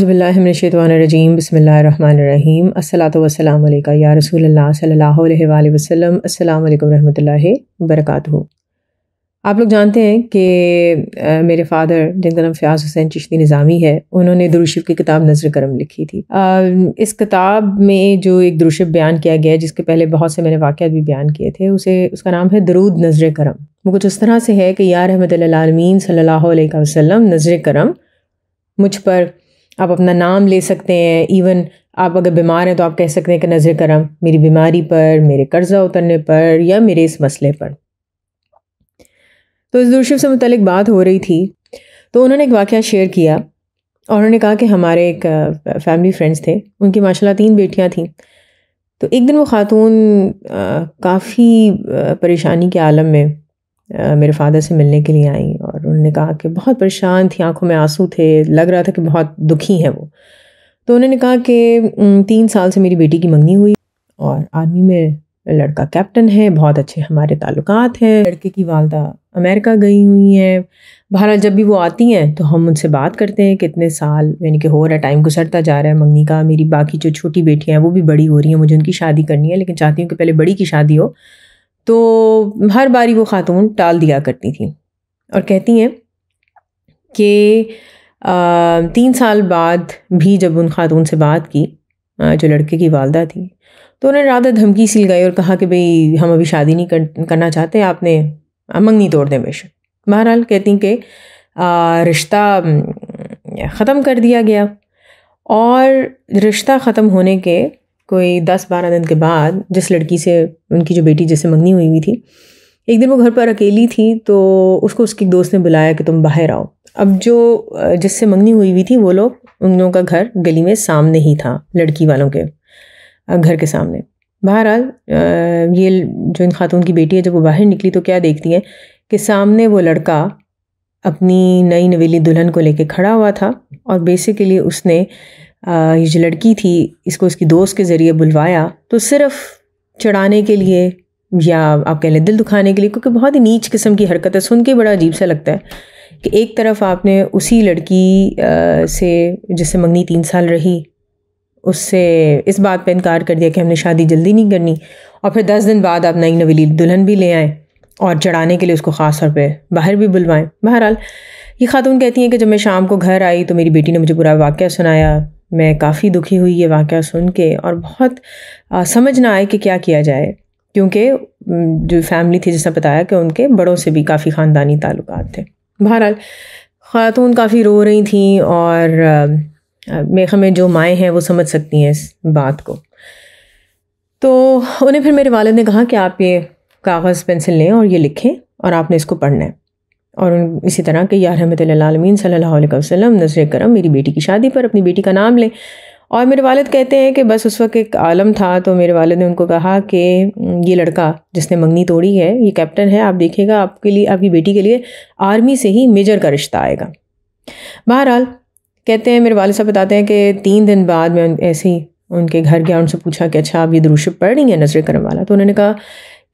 अज़बिल्लाशतवानरजीम बसमीम असलातम या रसूल सल अलैहि वसल्लम अस्सलाम वालेकुम आप लोग जानते हैं कि मेरे फादर जिनका नाम फ़याज़ हुसैन चिश्ती निज़ामी है उन्होंने दुरुशिफ की किताब नजर करम लिखी थी आ, इस किताब में जो एक दुरुशिफ बयान किया गया है जिसके पहले बहुत से मैंने वाक़ भी बयान किए थे उसे उसका नाम है दरूद नजर करम वो कुछ उस तरह से है कि यार रहमत आलमीन सल्ला वसम नजर करम मुझ पर आप अपना नाम ले सकते हैं इवन आप अगर बीमार हैं तो आप कह सकते हैं कि नज़र करम मेरी बीमारी पर मेरे कर्जा उतरने पर या मेरे इस मसले पर तो इस दूरशिव से मुतलिक बात हो रही थी तो उन्होंने एक वाक़ शेयर किया और उन्होंने कहा कि हमारे एक फैमिली फ्रेंड्स थे उनकी माशाल्लाह तीन बेटियां थीं तो एक दिन वो ख़ातून काफ़ी परेशानी के आलम में मेरे फादर से मिलने के लिए आई और उन्होंने कहा कि बहुत परेशान थी आंखों में आंसू थे लग रहा था कि बहुत दुखी हैं वो तो उन्होंने कहा कि तीन साल से मेरी बेटी की मंगनी हुई और आर्मी में लड़का कैप्टन है बहुत अच्छे हमारे ताल्लुक हैं लड़के की वालदा अमेरिका गई हुई हैं बहरहाल जब भी वो आती हैं तो हम उनसे बात करते हैं कितने साल यानी कि हो रहा है टाइम गुजरता जा रहा है मंगनी का मेरी बाकी जो छोटी बेटियाँ हैं वो भी बड़ी हो रही हैं मुझे उनकी शादी करनी है लेकिन चाहती हूँ कि पहले बड़ी की शादी हो तो हर बारी वो ख़ातून टाल दिया करती थी और कहती हैं कि तीन साल बाद भी जब उन ख़ातून से बात की जो लड़के की वालदा थी तो उन्हें राधा धमकी सी लगाई और कहा कि भई हम अभी शादी नहीं कर, करना चाहते आपने मंगनी तोड़ दें बेशक बहरहाल कहती कि रिश्ता ख़त्म कर दिया गया और रिश्ता ख़त्म होने के कोई दस बारह दिन के बाद जिस लड़की से उनकी जो बेटी जिससे मंगनी हुई हुई थी एक दिन वो घर पर अकेली थी तो उसको उसकी दोस्त ने बुलाया कि तुम बाहर आओ अब जो जिससे मंगनी हुई हुई थी वो लोग उन लोगों का घर गली में सामने ही था लड़की वालों के घर के सामने बहरहाल ये जो इन खातून की बेटी है जब वो बाहर निकली तो क्या देखती है कि सामने वो लड़का अपनी नई नवेली दुल्हन को लेके खड़ा हुआ था और बेसिकली उसने ये जो लड़की थी इसको इसकी दोस्त के ज़रिए बुलवाया तो सिर्फ चढ़ाने के लिए या आप कह लें दिल दुखाने के लिए क्योंकि बहुत ही नीच किस्म की हरकत है सुन के बड़ा अजीब सा लगता है कि एक तरफ आपने उसी लड़की से जिससे मंगनी तीन साल रही उससे इस बात पर इनकार कर दिया कि हमने शादी जल्दी नहीं करनी और फिर दस दिन बाद आप नई नवीली दुल्हन भी ले आएँ और चढ़ाने के लिए उसको ख़ास तौर पर बाहर भी बुलवाएं बहरहाल ये खातून कहती हैं कि जब मैं शाम को घर आई तो मेरी बेटी ने मुझे पूरा वाक़ सुनाया मैं काफ़ी दुखी हुई ये वाक़ सुन के और बहुत आ, समझ ना आए कि क्या किया जाए क्योंकि जो फैमिली थी जिसने बताया कि उनके बड़ों से भी काफ़ी ख़ानदानी ताल्लुक थे बहरहाल ख़ातून काफ़ी रो रही थी और मेख में जो माएँ हैं वो समझ सकती हैं इस बात को तो उन्हें फिर मेरे वालद ने कहा कि आप ये कागज़ पेंसिल लें और ये लिखें और आपने इसको पढ़ना है और इसी तरह के या रहमत आलमीन सल्लल्लाहु नजर करम मेरी बेटी की शादी पर अपनी बेटी का नाम लें और मेरे वालद कहते हैं कि बस उस वक्त एक आलम था तो मेरे वालद ने उनको कहा कि ये लड़का जिसने मंगनी तोड़ी है ये कैप्टन है आप देखिएगा आपके लिए आपकी बेटी के लिए आर्मी से ही मेजर का रिश्ता आएगा बहरहाल कहते हैं मेरे वालद साहब बताते हैं कि तीन दिन बाद मैं ऐसे ही उनके घर गया उनसे पूछा कि अच्छा आप ये दरूशब पढ़ रही हैं नजर करम वाला तो उन्होंने कहा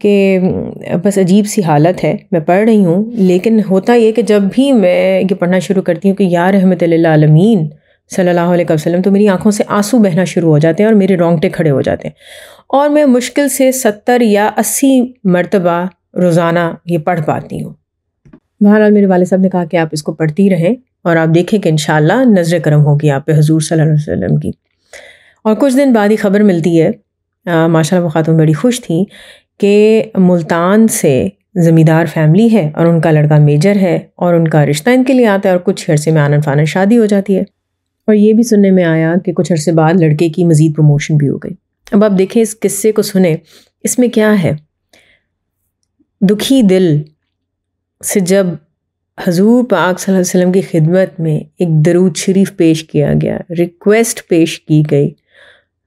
कि बस अजीब सी हालत है मैं पढ़ रही हूँ लेकिन होता ये कि जब भी मैं ये पढ़ना शुरू करती हूँ कि या रहमत आलमीन सल्लल्लाहु अलैहि वसल्लम तो मेरी आंखों से आंसू बहना शुरू हो जाते हैं और मेरे रोंगटे खड़े हो जाते हैं और मैं मुश्किल से सत्तर या अस्सी मरतबा रोज़ाना ये पढ़ पाती हूँ बहरहाल मेरे वाले साहब ने कहा कि आप इसको पढ़ती रहें और आप देखें कि इन नज़र करम होगी आप पे हजूर सल्लल्लाहु अलैहि वसल्लम की और कुछ दिन बाद ही खबर मिलती है माशा वो ख़ातून बड़ी खुश थी कि मुल्तान से ज़मींदार फैमिली है और उनका लड़का मेजर है और उनका रिश्ता इनके लिए आता है और कुछ अरसे में आनंद फानंद शादी हो जाती है और ये भी सुनने में आया कि कुछ अरसे बाद लड़के की मज़ीद प्रमोशन भी हो गई अब आप देखें इस किस्से को सुने इसमें क्या है दुखी दिल से जब हजूर पाक वसल्लम की खिदमत में एक दरूद शरीफ पेश किया गया रिक्वेस्ट पेश की गई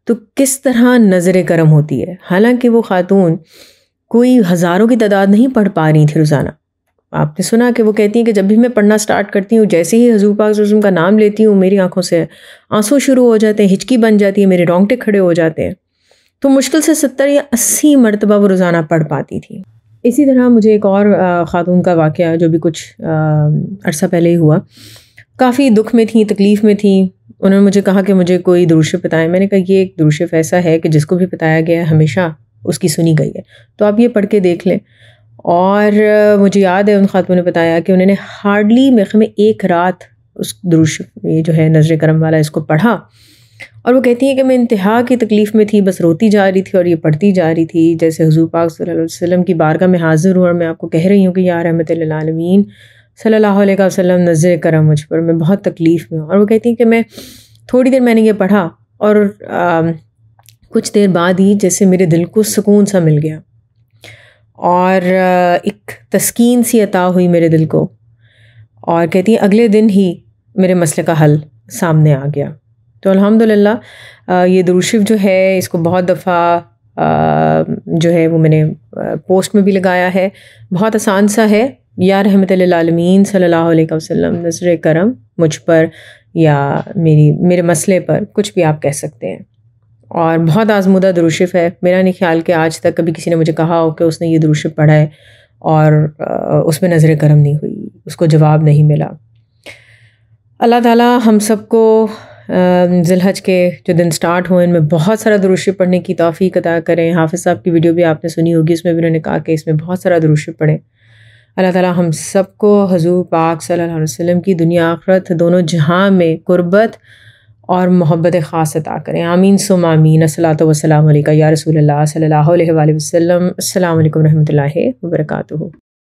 तो किस तरह नज़र करम होती है हालांकि वो ख़ातून कोई हज़ारों की तादाद नहीं पढ़ पा रही थी रोज़ाना आपने सुना कि वो कहती हैं कि जब भी मैं पढ़ना स्टार्ट करती हूँ जैसे ही हजूर पाक का नाम लेती हूँ मेरी आंखों से आंसू शुरू हो जाते हैं हिचकी बन जाती है मेरे रोंगटे खड़े हो जाते हैं तो मुश्किल से सत्तर या अस्सी मरतबा वो रोज़ाना पढ़ पाती थी इसी तरह मुझे एक और ख़ातून का वाक़ जो भी कुछ अर्सा पहले ही हुआ काफ़ी दुख में थी तकलीफ़ में थी उन्होंने मुझे कहा कि मुझे कोई दुरुशफ बताएं मैंने कहा ये एक दुरुशफ ऐसा है कि जिसको भी बताया गया है हमेशा उसकी सुनी गई है तो आप ये पढ़ के देख लें और मुझे याद है उन खातों ने बताया कि उन्होंने हार्डली मेरे में एक रात उस दुरुश ये जो है नजर करम वाला इसको पढ़ा और वो कहती हैं कि मैं इंतहा की तकलीफ़ में थी बस रोती जा रही थी और ये पढ़ती जा रही थी जैसे हज़ू पाक सल्लल्लाहु अलैहि वसल्लम की बारगाह में हाज़िर हूँ और मैं आपको कह रही हूँ कि यार रहमत सल्लल्लाहु अलैहि वसल्लम नज़र करा मुझ पर मैं बहुत तकलीफ़ में हूँ और वो कहती हैं कि मैं थोड़ी देर मैंने ये पढ़ा और आ, कुछ देर बाद ही जैसे मेरे दिल को सुकून सा मिल गया और एक तस्कीन सी अता हुई मेरे दिल को और कहती हैं अगले दिन ही मेरे मसले का हल सामने आ गया तो अल्हम्दुलिल्लाह ये दुरूशिफ जो है इसको बहुत दफ़ा जो है वो मैंने पोस्ट में भी लगाया है बहुत आसान सा है या रहमत आलमीन सल्ला वसम नजर करम मुझ पर या मेरी मेरे मसले पर कुछ भी आप कह सकते हैं और बहुत आजमुदा दुरुशिफ है मेरा नहीं ख्याल कि आज तक कभी किसी ने मुझे कहा हो कि उसने ये दुरुशिफ पढ़ा है और उसमें नज़र करम नहीं हुई उसको जवाब नहीं मिला अल्लाह ताला हम सबको जिलहज के जो दिन स्टार्ट हुए इनमें बहुत सारा दुरुशिफ पढ़ने की तोफ़ी अदा करें हाफिज़ साहब की वीडियो भी आपने सुनी होगी उसमें भी उन्होंने कहा कि इसमें बहुत सारा दुरुशिफ पढ़ें अल्लाह ताला हम सबको हजूर पाक सल्लल्लाहु अलैहि वसल्लम की दुनिया आखरत दोनों जहां में कुर्बत और मोहब्बत ख़ास अता करें आमीन सुम आमीन असलात वसलाम या रसूल सल्ला वसम अल्लाम वरहमल वर्का